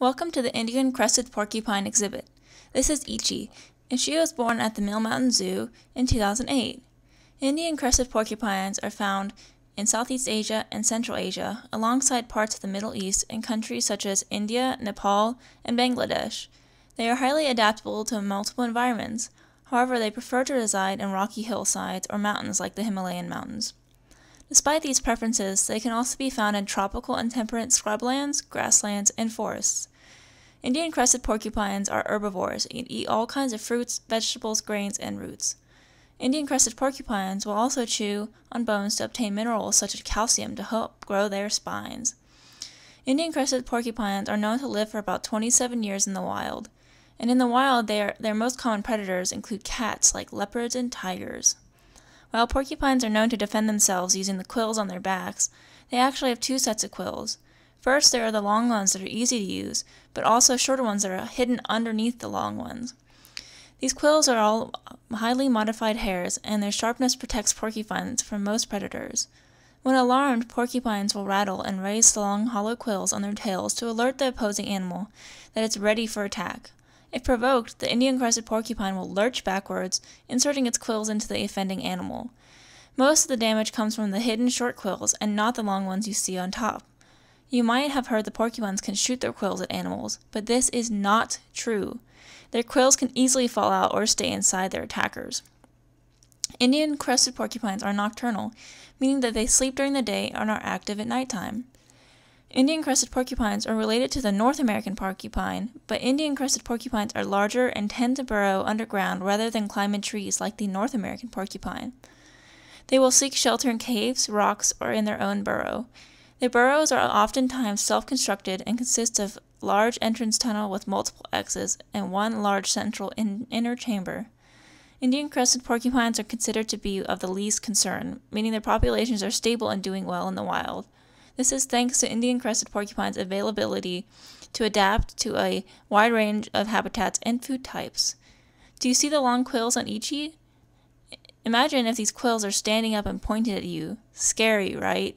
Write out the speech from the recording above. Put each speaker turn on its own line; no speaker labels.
Welcome to the Indian crested porcupine exhibit. This is Ichi, and she was born at the Mill Mountain Zoo in 2008. Indian crested porcupines are found in Southeast Asia and Central Asia, alongside parts of the Middle East in countries such as India, Nepal, and Bangladesh. They are highly adaptable to multiple environments, however, they prefer to reside in rocky hillsides or mountains like the Himalayan mountains. Despite these preferences, they can also be found in tropical and temperate scrublands, grasslands, and forests. Indian crested porcupines are herbivores and eat all kinds of fruits, vegetables, grains, and roots. Indian crested porcupines will also chew on bones to obtain minerals such as calcium to help grow their spines. Indian crested porcupines are known to live for about 27 years in the wild, and in the wild are, their most common predators include cats like leopards and tigers. While porcupines are known to defend themselves using the quills on their backs, they actually have two sets of quills. First, there are the long ones that are easy to use, but also shorter ones that are hidden underneath the long ones. These quills are all highly modified hairs, and their sharpness protects porcupines from most predators. When alarmed, porcupines will rattle and raise the long hollow quills on their tails to alert the opposing animal that it's ready for attack. If provoked, the Indian crested porcupine will lurch backwards, inserting its quills into the offending animal. Most of the damage comes from the hidden short quills and not the long ones you see on top. You might have heard the porcupines can shoot their quills at animals, but this is not true. Their quills can easily fall out or stay inside their attackers. Indian crested porcupines are nocturnal, meaning that they sleep during the day and are active at nighttime. Indian crested porcupines are related to the North American porcupine, but Indian crested porcupines are larger and tend to burrow underground rather than climb in trees like the North American porcupine. They will seek shelter in caves, rocks, or in their own burrow. Their burrows are oftentimes self constructed and consist of large entrance tunnel with multiple exits and one large central in inner chamber. Indian crested porcupines are considered to be of the least concern, meaning their populations are stable and doing well in the wild. This is thanks to Indian crested porcupine's availability to adapt to a wide range of habitats and food types. Do you see the long quills on Ichi? Imagine if these quills are standing up and pointed at you. Scary, right?